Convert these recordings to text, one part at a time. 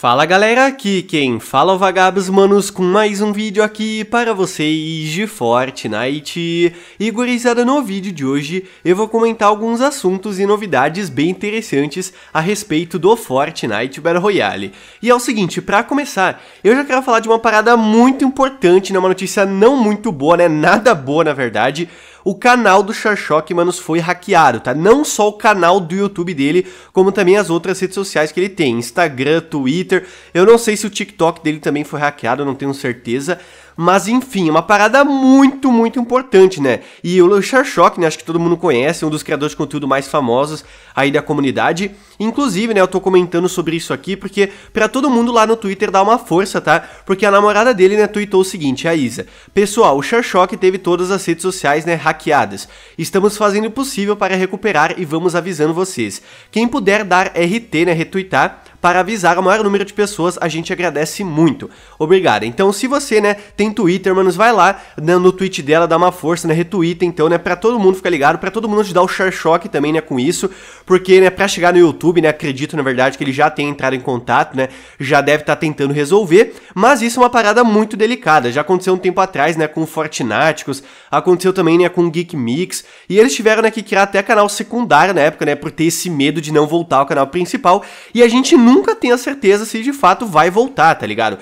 Fala galera, aqui quem fala é o Vagabos Manos com mais um vídeo aqui para vocês de Fortnite. E gurizada, no vídeo de hoje eu vou comentar alguns assuntos e novidades bem interessantes a respeito do Fortnite Battle Royale. E é o seguinte, para começar, eu já quero falar de uma parada muito importante, né, uma notícia não muito boa, né, nada boa na verdade, o canal do Xaxoc Manos foi hackeado, tá? Não só o canal do YouTube dele, como também as outras redes sociais que ele tem, Instagram, Twitter. Eu não sei se o TikTok dele também foi hackeado, não tenho certeza, mas enfim, é uma parada muito, muito importante, né? E o Luchar né? Acho que todo mundo conhece, um dos criadores de conteúdo mais famosos aí da comunidade. Inclusive, né? Eu tô comentando sobre isso aqui porque para todo mundo lá no Twitter dá uma força, tá? Porque a namorada dele, né? Tweetou o seguinte, a Isa. Pessoal, o Sharshock teve todas as redes sociais, né? Hackeadas. Estamos fazendo o possível para recuperar e vamos avisando vocês. Quem puder dar RT, né? Retweetar para avisar o maior número de pessoas, a gente agradece muito. Obrigado. Então, se você, né, tem Twitter, manos, vai lá né, no tweet dela, dá uma força, né, retweet. então, né, para todo mundo ficar ligado, para todo mundo te dar o share shock também, né, com isso, porque, né, para chegar no YouTube, né, acredito, na verdade, que ele já tem entrado em contato, né, já deve estar tá tentando resolver, mas isso é uma parada muito delicada, já aconteceu um tempo atrás, né, com Fortináticos, aconteceu também, né, com Geek Mix, e eles tiveram, né, que criar até canal secundário na época, né, por ter esse medo de não voltar ao canal principal, e a gente nunca nunca tenha a certeza se de fato vai voltar, tá ligado?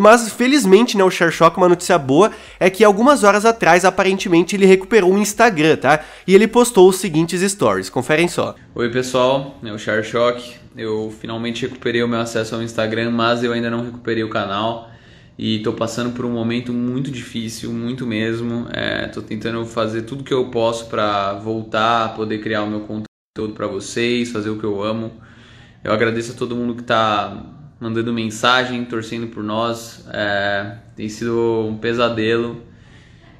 Mas felizmente, né, o Shershock, uma notícia boa é que algumas horas atrás, aparentemente, ele recuperou o Instagram, tá? E ele postou os seguintes stories, conferem só. Oi pessoal, é o Shershock, eu finalmente recuperei o meu acesso ao Instagram, mas eu ainda não recuperei o canal e estou passando por um momento muito difícil, muito mesmo. Estou é, tentando fazer tudo que eu posso para voltar, poder criar o meu conteúdo para vocês, fazer o que eu amo. Eu agradeço a todo mundo que está mandando mensagem, torcendo por nós. É, tem sido um pesadelo.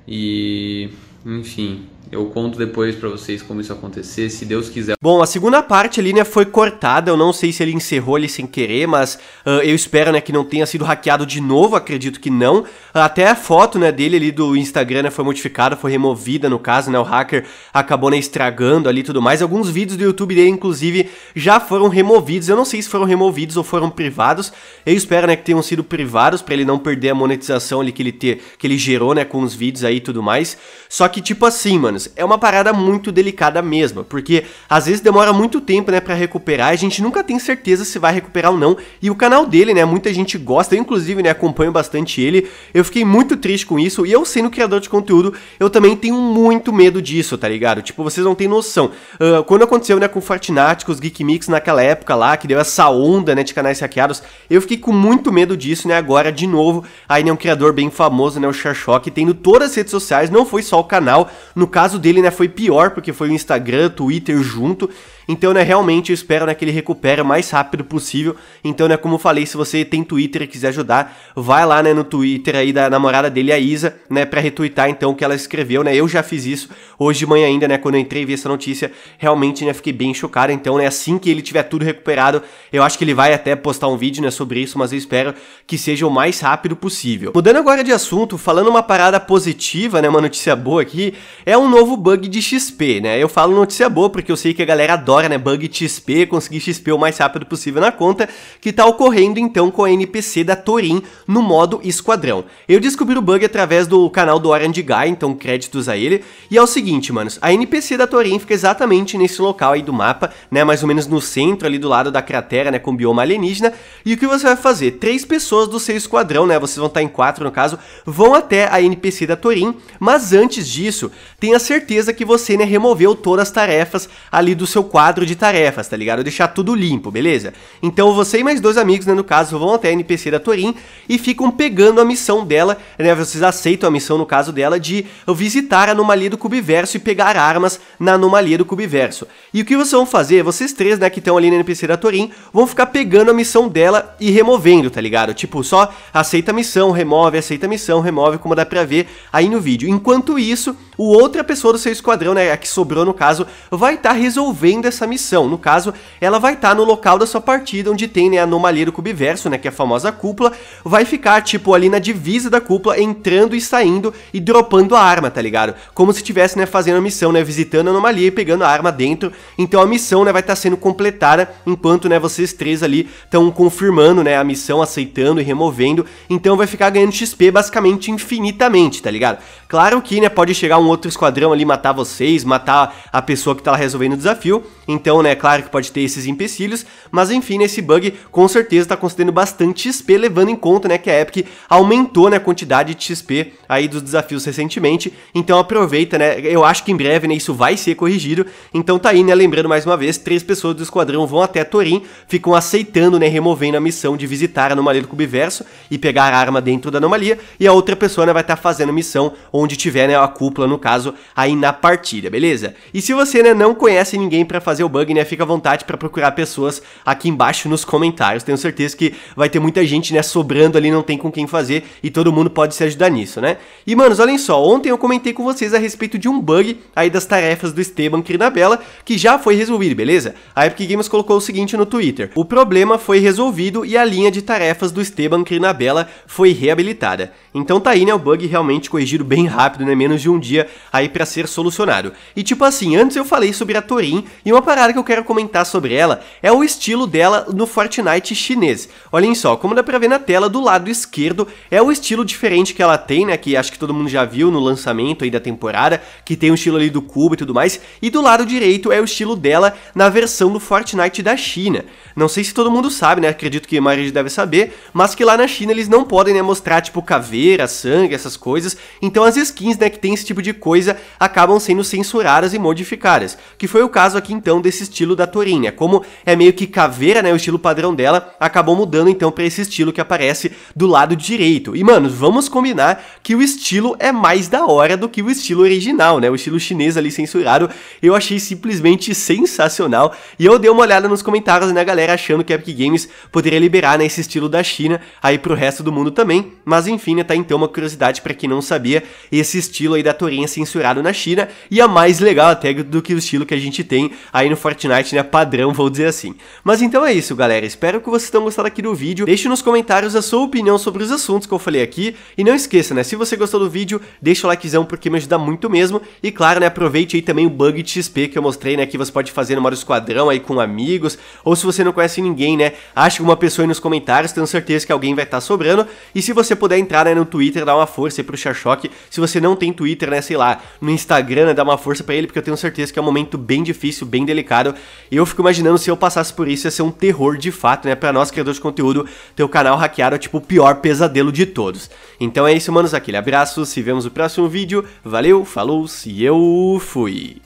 E, enfim, eu conto depois para vocês como isso acontecer, se Deus quiser. Bom, a segunda parte ali, né, foi cortada. Eu não sei se ele encerrou ali sem querer, mas uh, eu espero, né, que não tenha sido hackeado de novo. Acredito que não. Até a foto, né, dele ali do Instagram né, foi modificada, foi removida no caso, né? O hacker acabou, né, estragando ali tudo mais. Alguns vídeos do YouTube dele, inclusive, já foram removidos. Eu não sei se foram removidos ou foram privados. Eu espero, né, que tenham sido privados para ele não perder a monetização ali que ele, ter, que ele gerou, né, com os vídeos aí e tudo mais. Só que, tipo assim, mano anos. É uma parada muito delicada mesmo, porque às vezes demora muito tempo, né, para recuperar, a gente nunca tem certeza se vai recuperar ou não. E o canal dele, né, muita gente gosta, eu inclusive, né, acompanho bastante ele. Eu fiquei muito triste com isso e eu sendo criador de conteúdo, eu também tenho muito medo disso, tá ligado? Tipo, vocês não têm noção. Uh, quando aconteceu, né, com Fortnite, com os Geek Mix naquela época lá, que deu essa onda, né, de canais hackeados, eu fiquei com muito medo disso, né, agora de novo, aí né, um criador bem famoso, né, o Xaxó, que tendo todas as redes sociais, não foi só o canal, no caso caso dele, né, foi pior, porque foi o Instagram, Twitter junto. Então, né, realmente eu espero né, que ele recupere o mais rápido possível. Então, né, como eu falei, se você tem Twitter e quiser ajudar, vai lá, né, no Twitter aí da namorada dele, a Isa, né, para retweetar então o que ela escreveu, né? Eu já fiz isso hoje de manhã ainda, né, quando eu entrei e vi essa notícia, realmente, né, fiquei bem chocado. Então, né, assim que ele tiver tudo recuperado, eu acho que ele vai até postar um vídeo, né, sobre isso, mas eu espero que seja o mais rápido possível. Mudando agora de assunto, falando uma parada positiva, né, uma notícia boa aqui, é um novo bug de XP, né? Eu falo notícia boa porque eu sei que a galera adora adora, né, bug XP, conseguir XP o mais rápido possível na conta, que está ocorrendo então com a NPC da Torin no modo esquadrão. Eu descobri o bug através do canal do Orange Guy, então créditos a ele, e é o seguinte, manos, a NPC da Torin fica exatamente nesse local aí do mapa, né, mais ou menos no centro ali do lado da cratera, né, com bioma alienígena, e o que você vai fazer? Três pessoas do seu esquadrão, né, vocês vão estar tá em quatro no caso, vão até a NPC da Torin, mas antes disso, tenha certeza que você, né, removeu todas as tarefas ali do seu quadro quadro de tarefas, tá ligado? Deixar tudo limpo, beleza? Então você e mais dois amigos, né, no caso, vão até a NPC da Torin e ficam pegando a missão dela, né? Vocês aceitam a missão, no caso dela, de visitar a anomalia do Cubiverso e pegar armas na anomalia do Cubiverso. E o que vocês vão fazer? Vocês três, né, que estão ali na NPC da Torin, vão ficar pegando a missão dela e removendo, tá ligado? Tipo, só aceita a missão, remove, aceita a missão, remove, como dá pra ver aí no vídeo. Enquanto isso, o outra pessoa do seu esquadrão, né, a que sobrou no caso, vai estar tá resolvendo essa missão. No caso, ela vai estar tá no local da sua partida, onde tem né, a anomalia do cubiverso, né, que é a famosa cúpula, vai ficar tipo ali na divisa da cúpula, entrando e saindo e dropando a arma, tá ligado? Como se estivesse né, fazendo a missão, né, visitando a anomalia e pegando a arma dentro. Então a missão né, vai estar tá sendo completada enquanto né, vocês três ali estão confirmando né, a missão, aceitando e removendo. Então vai ficar ganhando XP basicamente infinitamente, tá ligado? Claro que né, pode chegar um outro esquadrão ali matar vocês, matar a pessoa que tá lá resolvendo o desafio. Então, né, claro que pode ter esses empecilhos, mas enfim, nesse bug com certeza tá concedendo bastante XP, levando em conta, né, que a Epic aumentou, né, a quantidade de XP aí dos desafios recentemente. Então aproveita, né, eu acho que em breve, né, isso vai ser corrigido. Então tá aí, né, lembrando mais uma vez, três pessoas do esquadrão vão até Torim, ficam aceitando, né, removendo a missão de visitar a anomalia do Cubiverso e pegar a arma dentro da anomalia, e a outra pessoa, né, vai estar tá fazendo missão onde tiver, né, a cúpula no caso, aí na partilha, beleza? E se você né, não conhece ninguém para fazer o bug, né, fica à vontade para procurar pessoas aqui embaixo nos comentários. Tenho certeza que vai ter muita gente, né, sobrando ali, não tem com quem fazer e todo mundo pode se ajudar nisso, né? E, manos, olhem só, ontem eu comentei com vocês a respeito de um bug aí das tarefas do Esteban Crinabella, que já foi resolvido, beleza? A Epic Games colocou o seguinte no Twitter: "O problema foi resolvido e a linha de tarefas do Esteban Crinabella foi reabilitada". Então tá aí, né, o bug realmente corrigido bem rápido, né, menos de um dia aí para ser solucionado. E tipo assim, antes eu falei sobre a Torin e uma parada que eu quero comentar sobre ela é o estilo dela no Fortnite chinês. Olhem só, como dá pra ver na tela, do lado esquerdo é o estilo diferente que ela tem, né, que acho que todo mundo já viu no lançamento aí da temporada, que tem o estilo ali do cubo e tudo mais, e do lado direito é o estilo dela na versão do Fortnite da China. Não sei se todo mundo sabe, né, acredito que a maioria deve saber, mas que lá na China eles não podem, né, mostrar tipo caveira, sangue, essas coisas, então as skins, né, que tem esse tipo de de coisa acabam sendo censuradas e modificadas, que foi o caso aqui então desse estilo da Torinha, como é meio que caveira, né, o estilo padrão dela, acabou mudando então para esse estilo que aparece do lado direito. E mano, vamos combinar que o estilo é mais da hora do que o estilo original, né, o estilo chinês ali censurado, eu achei simplesmente sensacional e eu dei uma olhada nos comentários, né, galera, achando que a Epic Games poderia liberar né, esse estilo da China aí pro resto do mundo também, mas enfim, né, tá então uma curiosidade para quem não sabia, esse estilo aí da Torinha tenha censurado na China e é mais legal até do que o estilo que a gente tem aí no Fortnite, né, padrão, vou dizer assim. Mas então é isso, galera, espero que vocês tenham gostado aqui do vídeo, deixe nos comentários a sua opinião sobre os assuntos que eu falei aqui e não esqueça, né, se você gostou do vídeo, deixa o likezão porque me ajuda muito mesmo e claro, né, aproveite aí também o bug de XP que eu mostrei, né, que você pode fazer no modo esquadrão aí com amigos ou se você não conhece ninguém, né, acha uma pessoa aí nos comentários, tenho certeza que alguém vai estar tá sobrando e se você puder entrar, né, no Twitter, dá uma força aí pro Xaxoque, se você não tem Twitter, né, você sei lá, no Instagram, né, dar uma força para ele, porque eu tenho certeza que é um momento bem difícil, bem delicado. E eu fico imaginando se eu passasse por isso, ia ser um terror de fato, né? Pra nós, criadores de conteúdo, ter o canal hackeado é tipo o pior pesadelo de todos. Então é isso, manos. Aquele abraço, se vemos no próximo vídeo. Valeu, falou, se eu fui.